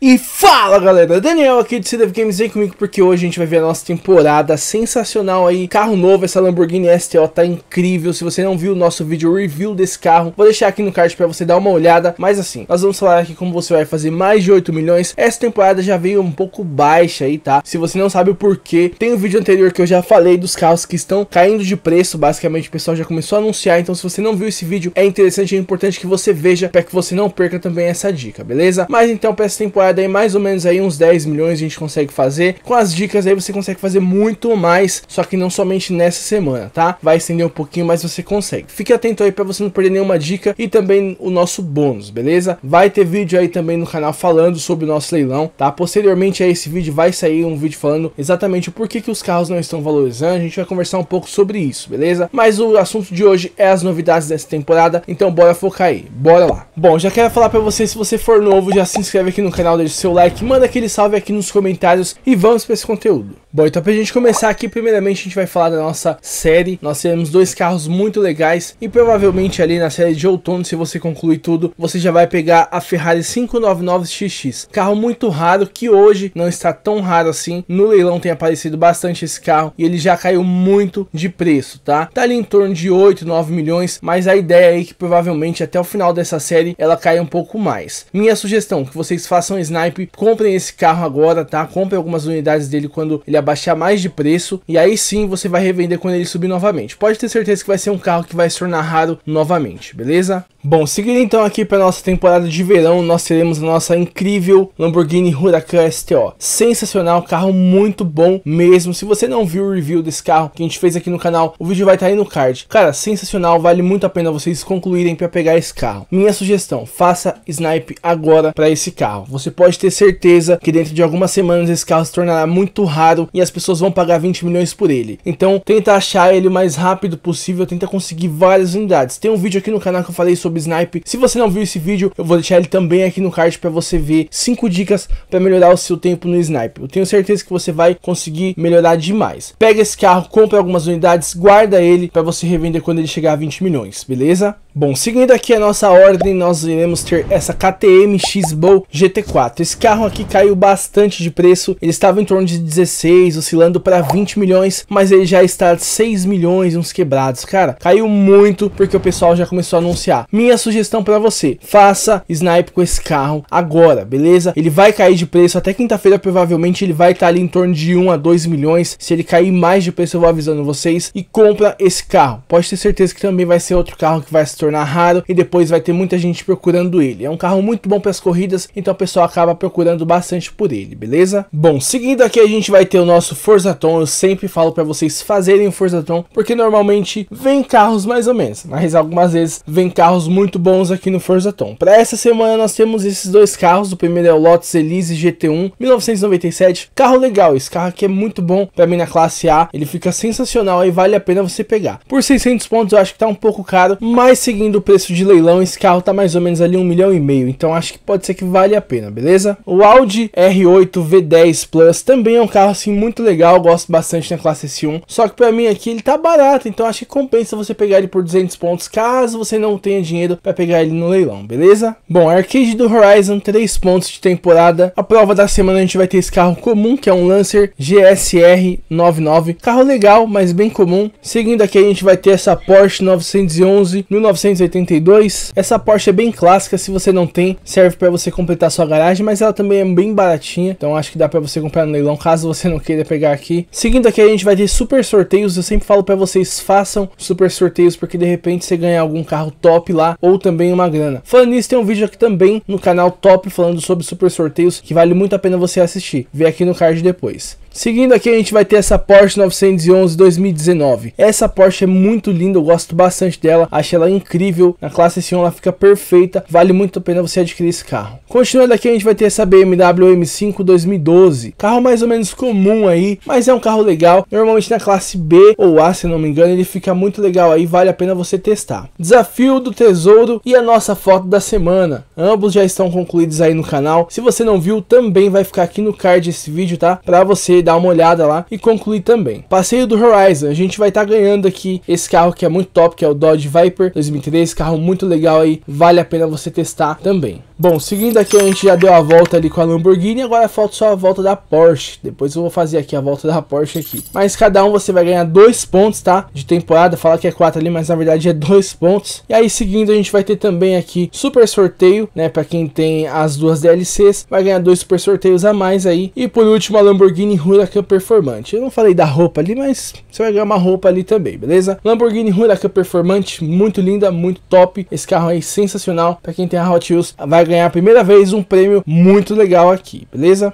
E fala galera, Daniel aqui de CDF Games, vem comigo porque hoje a gente vai ver a nossa temporada sensacional aí, carro novo, essa Lamborghini STO tá incrível, se você não viu o nosso vídeo review desse carro, vou deixar aqui no card pra você dar uma olhada, mas assim, nós vamos falar aqui como você vai fazer mais de 8 milhões, essa temporada já veio um pouco baixa aí, tá? Se você não sabe o porquê, tem um vídeo anterior que eu já falei dos carros que estão caindo de preço, basicamente o pessoal já começou a anunciar, então se você não viu esse vídeo, é interessante, é importante que você veja, para que você não perca também essa dica, beleza? Mas então, pra essa temporada temporada aí, mais ou menos aí uns 10 milhões a gente consegue fazer. Com as dicas aí você consegue fazer muito mais, só que não somente nessa semana, tá? Vai estender um pouquinho, mas você consegue. Fique atento aí para você não perder nenhuma dica e também o nosso bônus, beleza? Vai ter vídeo aí também no canal falando sobre o nosso leilão, tá? Posteriormente a esse vídeo vai sair um vídeo falando exatamente o porquê que os carros não estão valorizando, a gente vai conversar um pouco sobre isso, beleza? Mas o assunto de hoje é as novidades dessa temporada, então bora focar aí, bora lá. Bom, já quero falar para você, se você for novo, já se inscreve aqui no canal de seu like, manda aquele salve aqui nos comentários e vamos para esse conteúdo. Bom, então pra gente começar aqui, primeiramente a gente vai falar da nossa série. Nós teremos dois carros muito legais e provavelmente ali na série de outono, se você concluir tudo, você já vai pegar a Ferrari 599XX. Carro muito raro que hoje não está tão raro assim. No leilão tem aparecido bastante esse carro e ele já caiu muito de preço, tá? Tá ali em torno de 8, 9 milhões, mas a ideia é que provavelmente até o final dessa série ela cai um pouco mais. Minha sugestão, que vocês façam Snipe, comprem esse carro agora, tá? Comprem algumas unidades dele quando ele abaixar mais de preço. E aí sim você vai revender quando ele subir novamente. Pode ter certeza que vai ser um carro que vai se tornar raro novamente, beleza? Bom, seguindo então aqui para nossa temporada de verão, nós teremos a nossa incrível Lamborghini Huracan STO. Sensacional, carro muito bom mesmo. Se você não viu o review desse carro que a gente fez aqui no canal, o vídeo vai estar tá aí no card. Cara, sensacional, vale muito a pena vocês concluírem para pegar esse carro. Minha sugestão, faça snipe agora para esse carro. Você pode ter certeza que dentro de algumas semanas esse carro se tornará muito raro e as pessoas vão pagar 20 milhões por ele. Então tenta achar ele o mais rápido possível, tenta conseguir várias unidades. Tem um vídeo aqui no canal que eu falei sobre Snipe. Se você não viu esse vídeo, eu vou deixar ele também aqui no card para você ver 5 dicas para melhorar o seu tempo no Snipe. Eu tenho certeza que você vai conseguir melhorar demais. Pega esse carro, compra algumas unidades, guarda ele para você revender quando ele chegar a 20 milhões, beleza? Bom, seguindo aqui a nossa ordem, nós iremos ter essa KTM X-Bow GT4. Esse carro aqui caiu bastante de preço, ele estava em torno de 16, oscilando para 20 milhões, mas ele já está 6 milhões uns quebrados, cara. Caiu muito porque o pessoal já começou a anunciar. Minha sugestão para você, faça snipe com esse carro agora, beleza? Ele vai cair de preço até quinta-feira, provavelmente ele vai estar tá ali em torno de 1 a 2 milhões. Se ele cair mais de preço, eu vou avisando vocês e compra esse carro. Pode ter certeza que também vai ser outro carro que vai se se tornar raro e depois vai ter muita gente procurando ele. É um carro muito bom para as corridas, então o pessoal acaba procurando bastante por ele, beleza? Bom, seguindo aqui a gente vai ter o nosso Forzaton. Eu sempre falo para vocês fazerem o Forzaton, porque normalmente vem carros mais ou menos, mas algumas vezes vem carros muito bons aqui no Forzaton. Para essa semana nós temos esses dois carros, o primeiro é o Lotus Elise GT1 1997, carro legal, esse carro aqui é muito bom para mim na classe A, ele fica sensacional e vale a pena você pegar. Por 600 pontos eu acho que tá um pouco caro, mas seguindo o preço de leilão, esse carro tá mais ou menos ali um milhão e meio, então acho que pode ser que vale a pena, beleza? O Audi R8 V10 Plus também é um carro assim muito legal, gosto bastante na classe S1, só que para mim aqui ele tá barato, então acho que compensa você pegar ele por 200 pontos, caso você não tenha dinheiro para pegar ele no leilão, beleza? Bom, arcade do Horizon, 3 pontos de temporada, a prova da semana a gente vai ter esse carro comum, que é um Lancer GSR 99, carro legal, mas bem comum. Seguindo aqui a gente vai ter essa Porsche 911 1900 1982. Essa Porsche é bem clássica, se você não tem, serve para você completar sua garagem, mas ela também é bem baratinha, então acho que dá para você comprar no leilão, caso você não queira pegar aqui. Seguindo aqui, a gente vai ter super sorteios, eu sempre falo para vocês, façam super sorteios, porque de repente você ganha algum carro top lá, ou também uma grana. Falando nisso, tem um vídeo aqui também no canal top, falando sobre super sorteios, que vale muito a pena você assistir. Vê aqui no card depois. Seguindo aqui, a gente vai ter essa Porsche 911 2019. Essa Porsche é muito linda, eu gosto bastante dela, acho ela incrível. Na classe S1 ela fica perfeita, vale muito a pena você adquirir esse carro. Continuando aqui, a gente vai ter essa BMW M5 2012. Carro mais ou menos comum aí, mas é um carro legal. Normalmente na classe B ou A, se não me engano, ele fica muito legal aí, vale a pena você testar. Desafio do Tesouro e a nossa foto da semana. Ambos já estão concluídos aí no canal. Se você não viu, também vai ficar aqui no card esse vídeo, tá? Para você dar uma olhada lá e concluir também. Passeio do Horizon, a gente vai estar tá ganhando aqui esse carro que é muito top, que é o Dodge Viper 2003, carro muito legal aí, vale a pena você testar também. Bom, seguindo aqui, a gente já deu a volta ali com a Lamborghini, agora falta só a volta da Porsche. Depois eu vou fazer aqui a volta da Porsche aqui. Mas cada um você vai ganhar dois pontos, tá? De temporada, fala que é quatro ali, mas na verdade é dois pontos. E aí, seguindo, a gente vai ter também aqui super sorteio, né? Pra quem tem as duas DLCs, vai ganhar dois super sorteios a mais aí. E por último, a Lamborghini Huracan Performante. Eu não falei da roupa ali, mas você vai ganhar uma roupa ali também, beleza? Lamborghini Huracan Performante, muito linda, muito top. Esse carro aí sensacional. Pra quem tem a Hot Wheels, vai ganhar a primeira vez um prêmio muito legal aqui, beleza?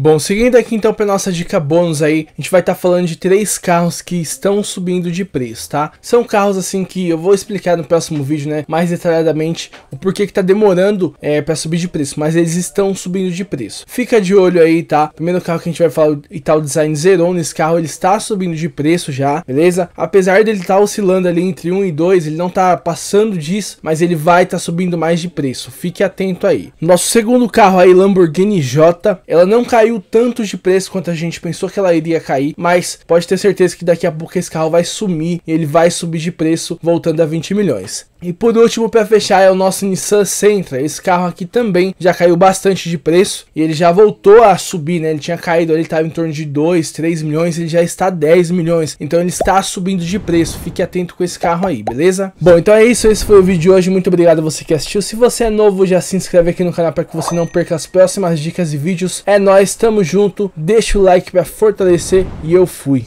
Bom, seguindo aqui então para nossa dica bônus aí, a gente vai estar tá falando de três carros que estão subindo de preço, tá? São carros assim que eu vou explicar no próximo vídeo, né, mais detalhadamente o porquê que tá demorando é, para subir de preço, mas eles estão subindo de preço. Fica de olho aí, tá? Primeiro carro que a gente vai falar, e tal, Design Zero, nesse carro ele está subindo de preço já, beleza? Apesar dele estar tá oscilando ali entre 1 e 2, ele não tá passando disso, mas ele vai estar tá subindo mais de preço, fique atento aí. Nosso segundo carro aí, Lamborghini J, ela não caiu tanto de preço quanto a gente pensou que ela iria cair, mas pode ter certeza que daqui a pouco esse carro vai sumir, ele vai subir de preço voltando a 20 milhões. E por último, para fechar, é o nosso Nissan Sentra. Esse carro aqui também já caiu bastante de preço e ele já voltou a subir, né? Ele tinha caído, ele estava em torno de 2, 3 milhões, ele já está 10 milhões. Então ele está subindo de preço. Fique atento com esse carro aí, beleza? Bom, então é isso. Esse foi o vídeo de hoje. Muito obrigado a você que assistiu. Se você é novo, já se inscreve aqui no canal para que você não perca as próximas dicas e vídeos. É nós, tamo junto. Deixa o like para fortalecer e eu fui.